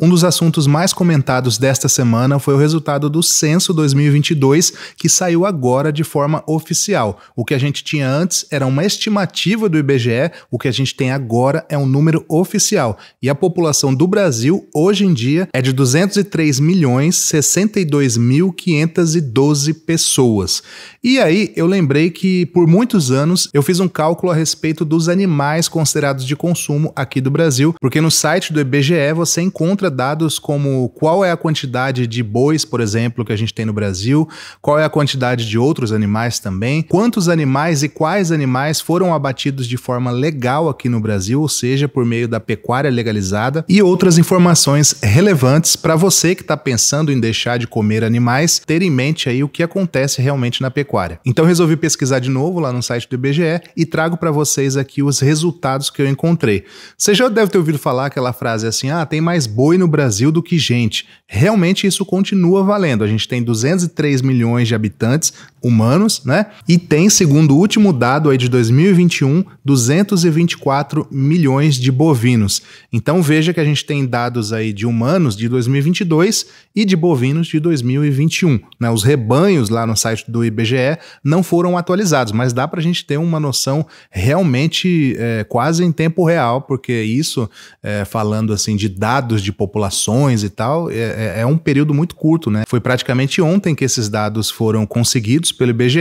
Um dos assuntos mais comentados desta semana foi o resultado do censo 2022, que saiu agora de forma oficial. O que a gente tinha antes era uma estimativa do IBGE, o que a gente tem agora é um número oficial. E a população do Brasil, hoje em dia, é de 203 milhões 62.512 pessoas. E aí eu lembrei que por muitos anos eu fiz um cálculo a respeito dos animais considerados de consumo aqui do Brasil, porque no site do IBGE você encontra dados como qual é a quantidade de bois, por exemplo, que a gente tem no Brasil, qual é a quantidade de outros animais também, quantos animais e quais animais foram abatidos de forma legal aqui no Brasil, ou seja, por meio da pecuária legalizada, e outras informações relevantes para você que está pensando em deixar de comer animais, ter em mente aí o que acontece realmente na pecuária. Então resolvi pesquisar de novo lá no site do IBGE e trago para vocês aqui os resultados que eu encontrei. Você já deve ter ouvido falar aquela frase assim: ah, tem mais boi no Brasil do que gente. Realmente isso continua valendo. A gente tem 203 milhões de habitantes humanos, né? E tem, segundo o último dado aí de 2021, 224 milhões de bovinos. Então veja que a gente tem dados aí de humanos de 2022 e de bovinos de 2021. Né? Os rebanhos lá no site do IBGE não foram atualizados, mas dá para a gente ter uma noção realmente é, quase em tempo real, porque isso, é, falando assim de dados de população, populações e tal, é, é, é um período muito curto, né? Foi praticamente ontem que esses dados foram conseguidos pelo IBGE,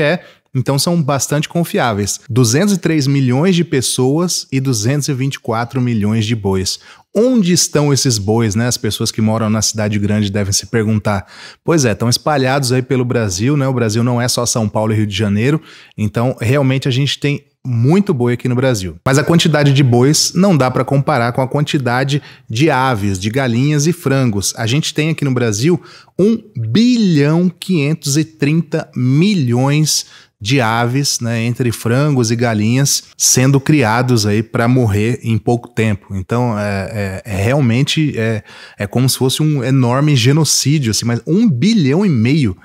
então são bastante confiáveis. 203 milhões de pessoas e 224 milhões de bois. Onde estão esses bois, né? As pessoas que moram na cidade grande devem se perguntar. Pois é, estão espalhados aí pelo Brasil, né? O Brasil não é só São Paulo e Rio de Janeiro. Então, realmente a gente tem muito boi aqui no Brasil. Mas a quantidade de bois não dá para comparar com a quantidade de aves, de galinhas e frangos. A gente tem aqui no Brasil 1 bilhão 530 milhões de aves, né, entre frangos e galinhas, sendo criados aí para morrer em pouco tempo. Então, é, é, é realmente é, é como se fosse um enorme genocídio, assim, mas um bilhão e meio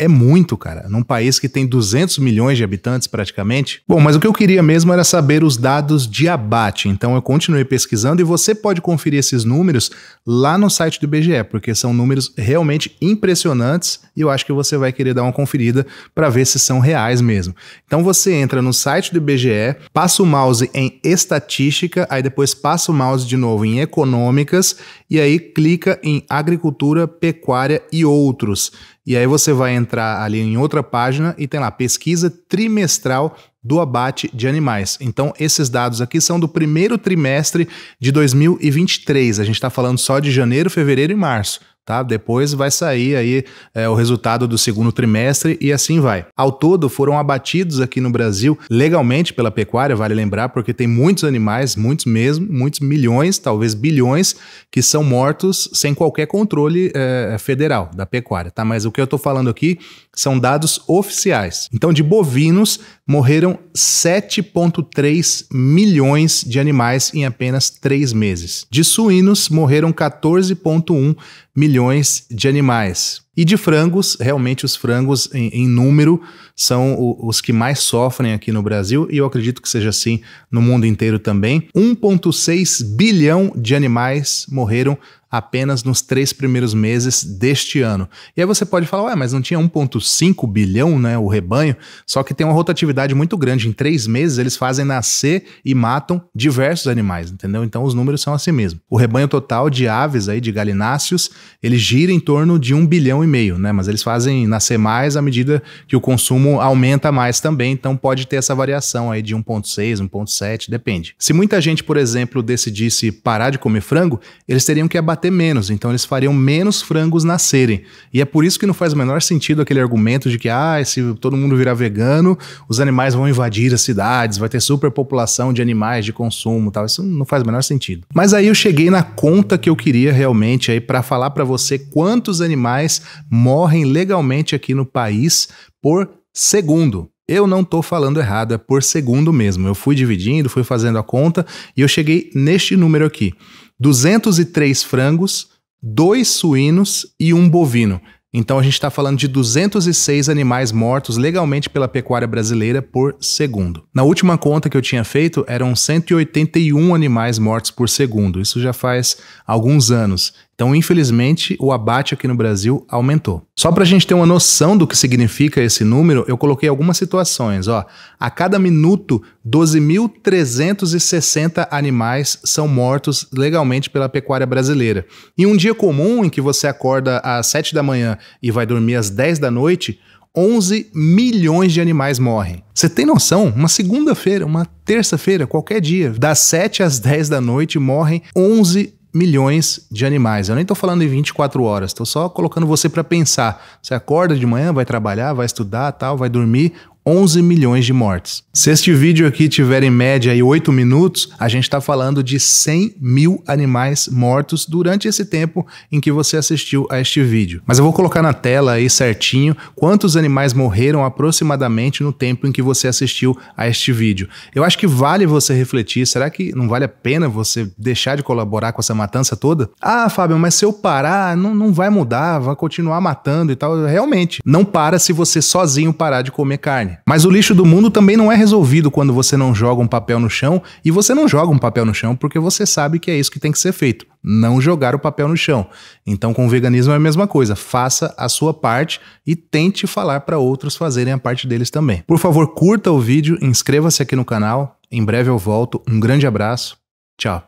é muito, cara, num país que tem 200 milhões de habitantes praticamente. Bom, mas o que eu queria mesmo era saber os dados de abate, então eu continuei pesquisando e você pode conferir esses números lá no site do IBGE, porque são números realmente impressionantes e eu acho que você vai querer dar uma conferida para ver se são reais mesmo. Então você entra no site do IBGE, passa o mouse em estatística, aí depois passa o mouse de novo em econômicas e aí clica em agricultura, pecuária e outros. E aí você vai entrar ali em outra página e tem lá pesquisa trimestral do abate de animais. Então, esses dados aqui são do primeiro trimestre de 2023. A gente está falando só de janeiro, fevereiro e março. Tá? Depois vai sair aí é, o resultado do segundo trimestre e assim vai. Ao todo foram abatidos aqui no Brasil legalmente pela pecuária, vale lembrar, porque tem muitos animais, muitos mesmo, muitos milhões, talvez bilhões, que são mortos sem qualquer controle é, federal da pecuária, tá? Mas o que eu estou falando aqui são dados oficiais. Então, de bovinos morreram 7,3 milhões de animais em apenas três meses. De suínos morreram 14,1 milhões milhões de animais. E de frangos, realmente os frangos em, em número são o, os que mais sofrem aqui no Brasil e eu acredito que seja assim no mundo inteiro também. 1,6 bilhão de animais morreram apenas nos três primeiros meses deste ano. E aí você pode falar, ué, mas não tinha 1,5 bilhão, né, o rebanho? Só que tem uma rotatividade muito grande. Em três meses eles fazem nascer e matam diversos animais, entendeu? Então os números são assim mesmo. O rebanho total de aves aí, de galináceos, ele gira em torno de 1 bilhão e meio, né? Mas eles fazem nascer mais à medida que o consumo aumenta mais também, então pode ter essa variação aí de 1,6, 1,7, depende. Se muita gente, por exemplo, decidisse parar de comer frango, eles teriam que abater abater menos, então eles fariam menos frangos nascerem. E é por isso que não faz o menor sentido aquele argumento de que, ah, se todo mundo virar vegano, os animais vão invadir as cidades, vai ter superpopulação de animais de consumo tal. Isso não faz o menor sentido. Mas aí eu cheguei na conta que eu queria realmente aí para falar para você quantos animais morrem legalmente aqui no país por segundo. Eu não estou falando errado, é por segundo mesmo. Eu fui dividindo, fui fazendo a conta e eu cheguei neste número aqui. 203 frangos, dois suínos e um bovino. Então a gente está falando de 206 animais mortos legalmente pela pecuária brasileira por segundo. Na última conta que eu tinha feito, eram 181 animais mortos por segundo. Isso já faz alguns anos. Então, infelizmente, o abate aqui no Brasil aumentou. Só para a gente ter uma noção do que significa esse número, eu coloquei algumas situações. Ó. A cada minuto, 12.360 animais são mortos legalmente pela pecuária brasileira. Em um dia comum, em que você acorda às 7 da manhã e vai dormir às 10 da noite, 11 milhões de animais morrem. Você tem noção? Uma segunda-feira, uma terça-feira, qualquer dia, das 7 às 10 da noite, morrem 11 milhões de animais. Eu nem estou falando em 24 horas, estou só colocando você para pensar. Você acorda de manhã, vai trabalhar, vai estudar, tal, vai dormir, 11 milhões de mortes. Se este vídeo aqui tiver em média aí 8 minutos, a gente está falando de 100 mil animais mortos durante esse tempo em que você assistiu a este vídeo. Mas eu vou colocar na tela aí certinho quantos animais morreram aproximadamente no tempo em que você assistiu a este vídeo. Eu acho que vale você refletir, será que não vale a pena você deixar de colaborar com essa matança toda? Ah, Fábio, mas se eu parar, não, não vai mudar, vai continuar matando e tal. Realmente, não para se você sozinho parar de comer carne. Mas o lixo do mundo também não é resolvido quando você não joga um papel no chão, e você não joga um papel no chão porque você sabe que é isso que tem que ser feito, não jogar o papel no chão. Então, com o veganismo é a mesma coisa, faça a sua parte e tente falar para outros fazerem a parte deles também. Por favor, curta o vídeo, inscreva-se aqui no canal. Em breve eu volto. Um grande abraço. Tchau.